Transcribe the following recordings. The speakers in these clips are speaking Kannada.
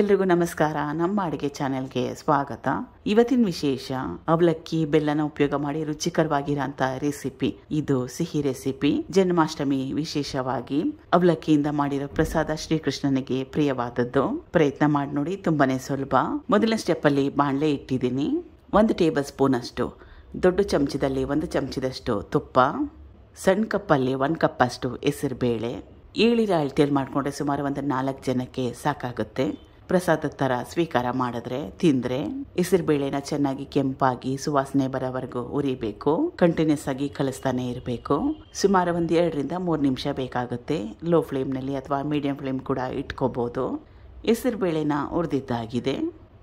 ಎಲ್ರಿಗೂ ನಮಸ್ಕಾರ ನಮ್ಮ ಅಡುಗೆ ಚಾನೆಲ್ಗೆ ಸ್ವಾಗತ ಇವತ್ತಿನ ವಿಶೇಷ ಅವಲಕ್ಕಿ ಬೆಲ್ಲನ ಉಪಯೋಗ ಮಾಡಿ ರುಚಿಕರವಾಗಿರುವಂತಹ ರೆಸಿಪಿ ಇದು ಸಿಹಿ ರೆಸಿಪಿ ಜನ್ಮಾಷ್ಟಮಿ ವಿಶೇಷವಾಗಿ ಅವಲಕ್ಕಿಯಿಂದ ಮಾಡಿರೋ ಪ್ರಸಾದ ಶ್ರೀಕೃಷ್ಣನಿಗೆ ಪ್ರಿಯವಾದದ್ದು ಪ್ರಯತ್ನ ಮಾಡಿ ನೋಡಿ ತುಂಬಾನೇ ಸುಲಭ ಮೊದಲನೇ ಸ್ಟೆಪ್ ಅಲ್ಲಿ ಬಾಣಲೆ ಇಟ್ಟಿದ್ದೀನಿ ಒಂದು ಟೇಬಲ್ ಸ್ಪೂನ್ ಅಷ್ಟು ದೊಡ್ಡ ಚಮಚದಲ್ಲಿ ಒಂದು ಚಮಚದಷ್ಟು ತುಪ್ಪ ಸಣ್ಣ ಕಪ್ಪಲ್ಲಿ ಒಂದು ಕಪ್ ಅಷ್ಟು ಹೆಸರು ಬೇಳೆ ಏಳಿರ ಅಳ್ತಿಯಲ್ಲಿ ಮಾಡಿಕೊಂಡ್ರೆ ಸುಮಾರು ಒಂದು ನಾಲ್ಕು ಜನಕ್ಕೆ ಸಾಕಾಗುತ್ತೆ ಪ್ರಸಾದ ಥರ ಸ್ವೀಕಾರ ಮಾಡಿದ್ರೆ ತಿಂದರೆ ಬೇಳೆನ ಚೆನ್ನಾಗಿ ಕೆಂಪಾಗಿ ಸುವಾಸನೆ ಬರೋವರೆಗೂ ಉರಿಬೇಕು ಕಂಟಿನ್ಯೂಸ್ ಆಗಿ ಕಲಿಸ್ತಾನೆ ಇರಬೇಕು ಸುಮಾರು ಒಂದು ಎರಡರಿಂದ ಮೂರು ನಿಮಿಷ ಬೇಕಾಗುತ್ತೆ ಲೋ ಫ್ಲೇಮ್ನಲ್ಲಿ ಅಥವಾ ಮೀಡಿಯಂ ಫ್ಲೇಮ್ ಕೂಡ ಇಟ್ಕೋಬೋದು ಬೇಳೆನ ಉರಿದಿದ್ದಾಗಿದೆ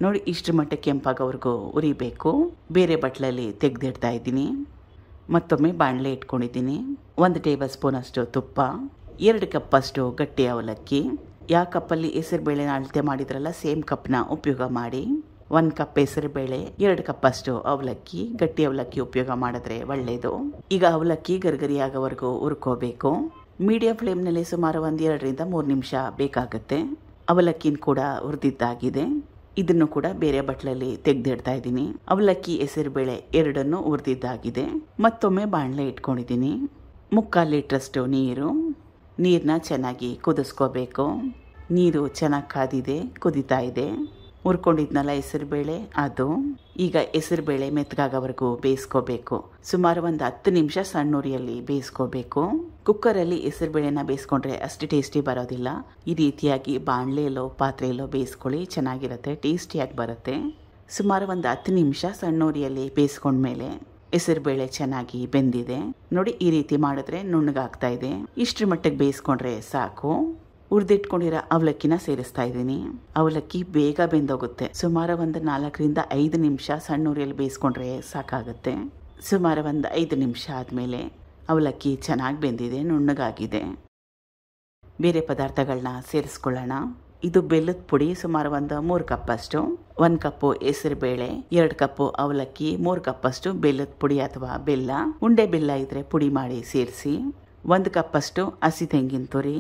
ನೋಡಿ ಇಷ್ಟು ಮಟ್ಟ ಅವ್ರಿಗೂ ಉರಿಬೇಕು ಬೇರೆ ಬಟ್ಲಲ್ಲಿ ತೆಗೆದಿಡ್ತಾ ಇದ್ದೀನಿ ಮತ್ತೊಮ್ಮೆ ಬಾಣಲೆ ಇಟ್ಕೊಂಡಿದ್ದೀನಿ ಒಂದು ಟೇಬಲ್ ಸ್ಪೂನಷ್ಟು ತುಪ್ಪ ಎರಡು ಕಪ್ಪಷ್ಟು ಗಟ್ಟಿ ಅವಲಕ್ಕಿ ಯಾವ ಕಪ್ಪಲ್ಲಿ ಹೆಸರುಬೇಳೆನ ಅಳತೆ ಮಾಡಿದ್ರಲ್ಲ ಸೇಮ್ ಕಪ್ನ ಉಪಯೋಗ ಮಾಡಿ ಒಂದು ಕಪ್ ಹೆಸರುಬೇಳೆ ಎರಡು ಕಪ್ ಅಷ್ಟು ಅವಲಕ್ಕಿ ಗಟ್ಟಿ ಅವಲಕ್ಕಿ ಉಪಯೋಗ ಮಾಡಿದ್ರೆ ಒಳ್ಳೆಯದು ಈಗ ಅವಲಕ್ಕಿ ಗರ್ಗರಿ ಆಗೋವರೆಗೂ ಹುರ್ಕೋಬೇಕು ಮೀಡಿಯಂ ಫ್ಲೇಮ್ನಲ್ಲಿ ಸುಮಾರು ಒಂದು ಎರಡರಿಂದ ಮೂರು ನಿಮಿಷ ಬೇಕಾಗುತ್ತೆ ಅವಲಕ್ಕಿನ ಕೂಡ ಹುರಿದಿದ್ದಾಗಿದೆ ಇದನ್ನು ಕೂಡ ಬೇರೆ ಬಟ್ಲಲ್ಲಿ ತೆಗೆದಿಡ್ತಾ ಇದ್ದೀನಿ ಅವಲಕ್ಕಿ ಹೆಸರುಬೇಳೆ ಎರಡನ್ನು ಹುರಿದಿದ್ದಾಗಿದೆ ಮತ್ತೊಮ್ಮೆ ಬಾಣಲೆ ಇಟ್ಕೊಂಡಿದ್ದೀನಿ ಮುಕ್ಕಾಲು ಲೀಟ್ರಷ್ಟು ನೀರು ನೀರನ್ನ ಚೆನ್ನಾಗಿ ಕುದಿಸ್ಕೋಬೇಕು ನೀರು ಚೆನ್ನಾಗಿ ಕಾದಿದೆ ಕುದಿತಾ ಇದೆ ಹುರ್ಕೊಂಡಿದ್ನಲ್ಲ ಹೆಸರುಬೇಳೆ ಅದು ಈಗ ಹೆಸರುಬೇಳೆ ಮೆತ್ತಗಾಗೋವರೆಗೂ ಬೇಯಿಸ್ಕೋಬೇಕು ಸುಮಾರು ಒಂದು ಹತ್ತು ನಿಮಿಷ ಸಣ್ಣ ಉರಿಯಲ್ಲಿ ಬೇಯಿಸ್ಕೋಬೇಕು ಕುಕ್ಕರಲ್ಲಿ ಹೆಸರುಬೇಳೆನ ಬೇಯಿಸ್ಕೊಂಡ್ರೆ ಅಷ್ಟು ಟೇಸ್ಟಿ ಬರೋದಿಲ್ಲ ಈ ರೀತಿಯಾಗಿ ಬಾಣಲೆಯಲ್ಲೋ ಪಾತ್ರೆಯಲ್ಲೋ ಬೇಯಿಸ್ಕೊಳ್ಳಿ ಚೆನ್ನಾಗಿರುತ್ತೆ ಟೇಸ್ಟಿಯಾಗಿ ಬರುತ್ತೆ ಸುಮಾರು ಒಂದು ಹತ್ತು ನಿಮಿಷ ಸಣ್ಣ ಉರಿಯಲ್ಲಿ ಬೇಯಿಸ್ಕೊಂಡ್ಮೇಲೆ ಹೆಸರುಬೇಳೆ ಚೆನ್ನಾಗಿ ಬೆಂದಿದೆ ನೋಡಿ ಈ ರೀತಿ ಮಾಡಿದ್ರೆ ನುಣ್ಣಗಾಗ್ತಾ ಇದೆ ಇಷ್ಟರ ಮಟ್ಟಿಗೆ ಬೇಯಿಸ್ಕೊಂಡ್ರೆ ಸಾಕು ಉರ್ದಿಟ್ಕೊಂಡಿರೋ ಅವಲಕ್ಕಿನ ಸೇರಿಸ್ತಾ ಇದ್ದೀನಿ ಅವಲಕ್ಕಿ ಬೇಗ ಬೆಂದೋಗುತ್ತೆ ಸುಮಾರು ಒಂದು ನಾಲ್ಕರಿಂದ ಐದು ನಿಮಿಷ ಸಣ್ಣ ಉರಿಯಲ್ಲಿ ಬೇಯಿಸ್ಕೊಂಡ್ರೆ ಸಾಕಾಗುತ್ತೆ ಸುಮಾರು ಒಂದು ಐದು ನಿಮಿಷ ಆದಮೇಲೆ ಅವಲಕ್ಕಿ ಚೆನ್ನಾಗಿ ಬೆಂದಿದೆ ನುಣ್ಣಗಾಗಿದೆ ಬೇರೆ ಪದಾರ್ಥಗಳನ್ನ ಸೇರಿಸ್ಕೊಳ್ಳೋಣ ಇದು ಬೆಲ್ಲದ ಪುಡಿ ಸುಮಾರು ಒಂದು ಮೂರು ಕಪ್ಪಷ್ಟು ಒಂದು ಕಪ್ಪು ಹೆಸರುಬೇಳೆ ಎರಡು ಕಪ್ಪು ಅವಲಕ್ಕಿ ಮೂರು ಕಪ್ಪಷ್ಟು ಬೆಲ್ಲದ ಪುಡಿ ಅಥವಾ ಬೆಲ್ಲ ಉಂಡೆ ಬೆಲ್ಲ ಇದ್ರೆ ಪುಡಿ ಮಾಡಿ ಸೇರಿಸಿ ಒಂದು ಕಪ್ಪಷ್ಟು ಹಸಿ ತೆಂಗಿನ ತುರಿ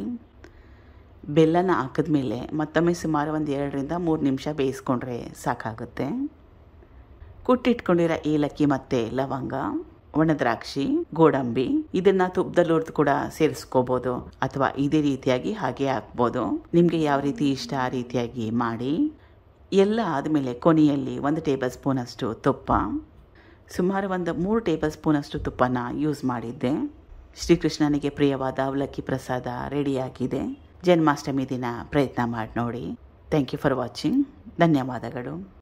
ಬೆಲ್ಲನ ಹಾಕಿದ್ಮೇಲೆ ಮತ್ತೊಮ್ಮೆ ಸುಮಾರು ಒಂದು ಎರಡರಿಂದ ಮೂರು ನಿಮಿಷ ಬೇಯಿಸ್ಕೊಂಡ್ರೆ ಸಾಕಾಗುತ್ತೆ ಕುಟ್ಟಿಟ್ಕೊಂಡಿರೋ ಏಲಕ್ಕಿ ಮತ್ತು ಲವಂಗ ಒಣದ್ರಾಕ್ಷಿ ಗೋಡಂಬಿ ಇದನ್ನ ತುಪ್ಪದಲ್ಲಿ ಹುರಿದು ಕೂಡ ಸೇರಿಸ್ಕೋಬೋದು ಅಥವಾ ಇದೇ ರೀತಿಯಾಗಿ ಹಾಗೆ ಹಾಕ್ಬೋದು ನಿಮಗೆ ಯಾವ ರೀತಿ ಇಷ್ಟ ಆ ರೀತಿಯಾಗಿ ಮಾಡಿ ಎಲ್ಲ ಆದಮೇಲೆ ಕೊನೆಯಲ್ಲಿ ಒಂದು ಟೇಬಲ್ ಸ್ಪೂನಷ್ಟು ತುಪ್ಪ ಸುಮಾರು ಒಂದು ಮೂರು ಟೇಬಲ್ ಸ್ಪೂನಷ್ಟು ತುಪ್ಪನ ಯೂಸ್ ಮಾಡಿದ್ದೆ ಶ್ರೀಕೃಷ್ಣನಿಗೆ ಪ್ರಿಯವಾದ ಅವಲಕ್ಕಿ ಪ್ರಸಾದ ರೆಡಿಯಾಗಿದೆ ಜನ್ಮಾಷ್ಟಮಿ ದಿನ ಪ್ರಯತ್ನ ಮಾಡಿ ನೋಡಿ ಥ್ಯಾಂಕ್ ಯು ಫಾರ್ ವಾಚಿಂಗ್ ಧನ್ಯವಾದಗಳು